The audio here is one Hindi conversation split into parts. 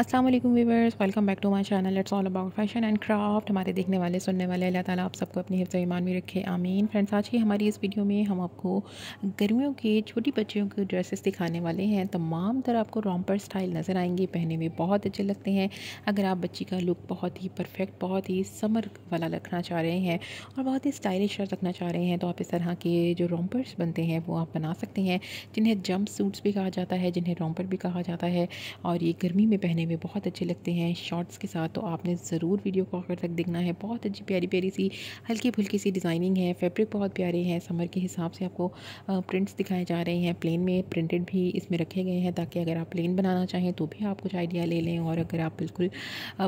अस्सलाम वालेकुम welcome back to my channel it's all about fashion and craft हमारे देखने वाले सुनने वाले अल्लाह ताला आप सबको अपने हिफ्ज ईमान में रखे आमीन फ्रेंड्स आज की हमारी इस वीडियो में हम आपको गर्मियों के छोटी बच्चियों के ड्रेसेस दिखाने वाले हैं तमाम तरह आपको रॉम्पर स्टाइल नज़र आएंगे पहने में बहुत अच्छे लगते हैं अगर आप बच्ची का लुक बहुत ही परफेक्ट बहुत ही समर वाला रखना चाह रहे हैं और बहुत ही स्टाइलिश रखना चाह रहे हैं तो आप इस तरह के जो रॉम्पर्स बनते हैं वो आप बना सकते हैं जिन्हें जंप सूट्स भी कहा जाता है जिन्हें रॉम्पर भी कहा जाता है और ये गर्मी में पहने देखने में बहुत अच्छे लगते हैं शॉर्ट्स के साथ तो आपने ज़रूर वीडियो को आखिर तक देखना है बहुत अच्छी प्यारी प्यारी सी हल्की फुल्की सी डिज़ाइनिंग है फैब्रिक बहुत प्यारे हैं समर के हिसाब से आपको प्रिंट्स दिखाए जा रहे हैं प्लेन में प्रिंटेड भी इसमें रखे गए हैं ताकि अगर आप प्लेन बनाना चाहें तो भी आप कुछ आइडिया ले लें और अगर आप बिल्कुल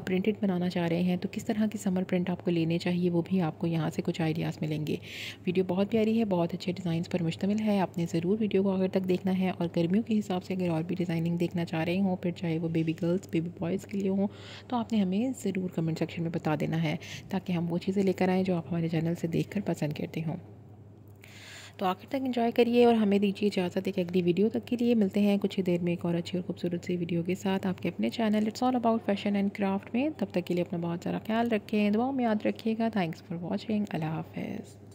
प्रिंटेड बनाना चाह रहे हैं तो किस तरह के समर प्रिंट आपको लेने चाहिए वो भी आपको यहाँ से कुछ आइडियाज़ मिलेंगे वीडियो बहुत प्यारी है बहुत अच्छे डिज़ाइन पर मुश्तमिल है आपने ज़रूर वीडियो को आखिर तक देखना है और गर्मियों के हिसाब से अगर और भी डिज़ाइनिंग देखना चाह रहे हों फिर चाहे वो baby girls girls baby boys के लिए हों तो आपने हमें ज़रूर कमेंट सेक्शन में बता देना है ताकि हम वो चीज़ें लेकर आएँ जो आप हमारे चैनल से देख कर पसंद करते हों तो आखिर तक एंजॉय करिए और हमें दीजिए इजाज़त एक अगली वीडियो तक के लिए मिलते हैं कुछ ही देर में एक और अच्छी और खूबसूरत सी वीडियो के साथ आपके अपने channel it's all about fashion and craft में तब तक के लिए अपना बहुत सारा ख्याल रखें दुआओं में याद रखिएगा थैंक्स फॉर वॉचिंग अल्लाह हाफिज़